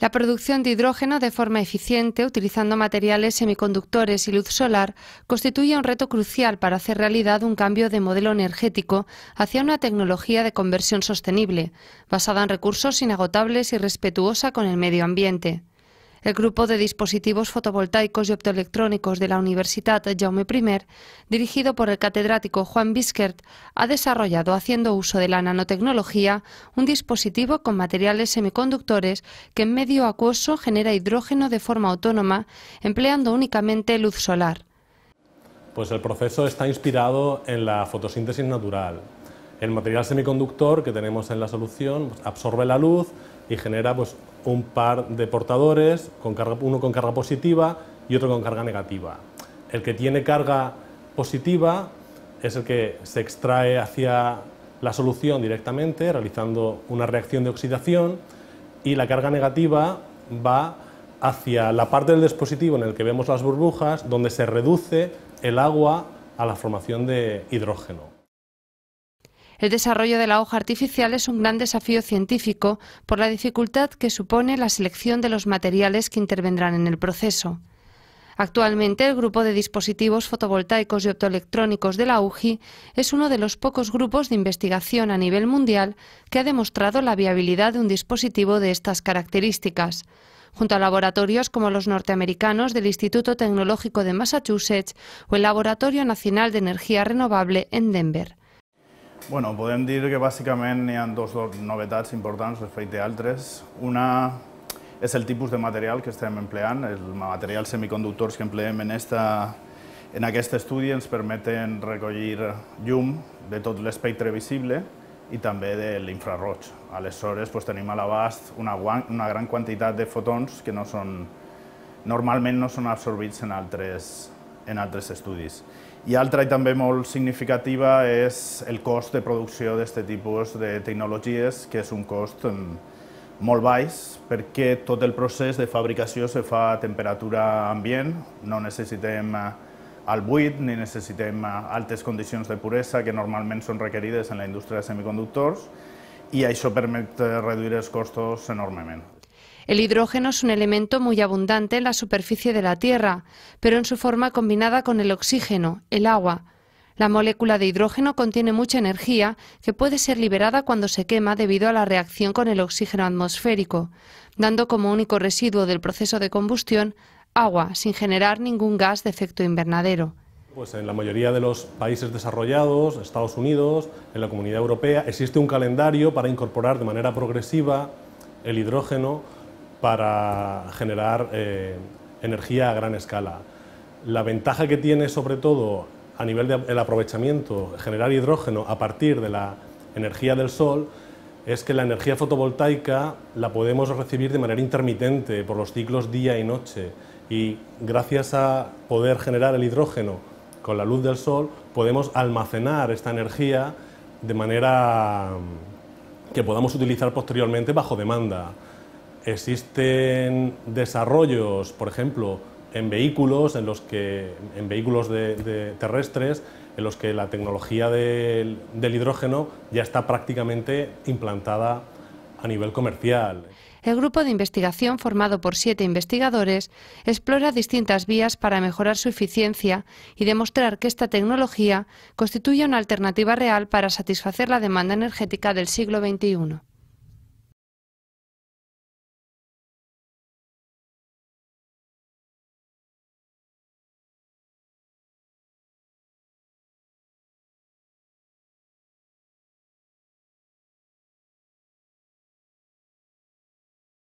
La producción de hidrógeno de forma eficiente, utilizando materiales semiconductores y luz solar, constituye un reto crucial para hacer realidad un cambio de modelo energético hacia una tecnología de conversión sostenible, basada en recursos inagotables y respetuosa con el medio ambiente. El grupo de dispositivos fotovoltaicos y optoelectrónicos de la Universidad Jaume I, dirigido por el catedrático Juan Biskert, ha desarrollado, haciendo uso de la nanotecnología, un dispositivo con materiales semiconductores que en medio acuoso genera hidrógeno de forma autónoma, empleando únicamente luz solar. Pues el proceso está inspirado en la fotosíntesis natural. El material semiconductor que tenemos en la solución pues, absorbe la luz, y genera pues, un par de portadores, uno con carga positiva y otro con carga negativa. El que tiene carga positiva es el que se extrae hacia la solución directamente, realizando una reacción de oxidación, y la carga negativa va hacia la parte del dispositivo en el que vemos las burbujas, donde se reduce el agua a la formación de hidrógeno. El desarrollo de la hoja artificial es un gran desafío científico por la dificultad que supone la selección de los materiales que intervendrán en el proceso. Actualmente, el grupo de dispositivos fotovoltaicos y optoelectrónicos de la UGI es uno de los pocos grupos de investigación a nivel mundial que ha demostrado la viabilidad de un dispositivo de estas características, junto a laboratorios como los norteamericanos del Instituto Tecnológico de Massachusetts o el Laboratorio Nacional de Energía Renovable en Denver. Bueno, podem dir que bàsicament hi ha dues novetats importants respecte a altres. Una és el tipus de material que estem empleant, el material semiconductors que empleem en, esta, en aquest estudi ens permeten recollir llum de tot l'espectre visible i també de l'infraroig. Aleshores doncs, tenim a l'abast una, una gran quantitat de fotons que no són, normalment no són absorbits en altres, en altres estudis. I altra i també molt significativa és el cost de producció d'aquest tipus de tecnologies, que és un cost mm, molt baix perquè tot el procés de fabricació se fa a temperatura ambient, no necessitem al eh, buit ni necessitem eh, altes condicions de puresa que normalment són requerides en la indústria de semiconductors i això permet eh, reduir els costos enormement. El hidrógeno es un elemento muy abundante en la superficie de la Tierra, pero en su forma combinada con el oxígeno, el agua. La molécula de hidrógeno contiene mucha energía que puede ser liberada cuando se quema debido a la reacción con el oxígeno atmosférico, dando como único residuo del proceso de combustión agua, sin generar ningún gas de efecto invernadero. Pues en la mayoría de los países desarrollados, Estados Unidos, en la Comunidad Europea, existe un calendario para incorporar de manera progresiva el hidrógeno para generar eh, energía a gran escala. La ventaja que tiene sobre todo a nivel del aprovechamiento, generar hidrógeno a partir de la energía del sol, es que la energía fotovoltaica la podemos recibir de manera intermitente por los ciclos día y noche y gracias a poder generar el hidrógeno con la luz del sol podemos almacenar esta energía de manera mm, que podamos utilizar posteriormente bajo demanda. Existen desarrollos, por ejemplo, en vehículos, en los que, en vehículos terrestres, en los que la tecnología del hidrógeno ya está prácticamente implantada a nivel comercial. El grupo de investigación, formado por siete investigadores, explora distintas vías para mejorar su eficiencia y demostrar que esta tecnología constituye una alternativa real para satisfacer la demanda energética del siglo XXI.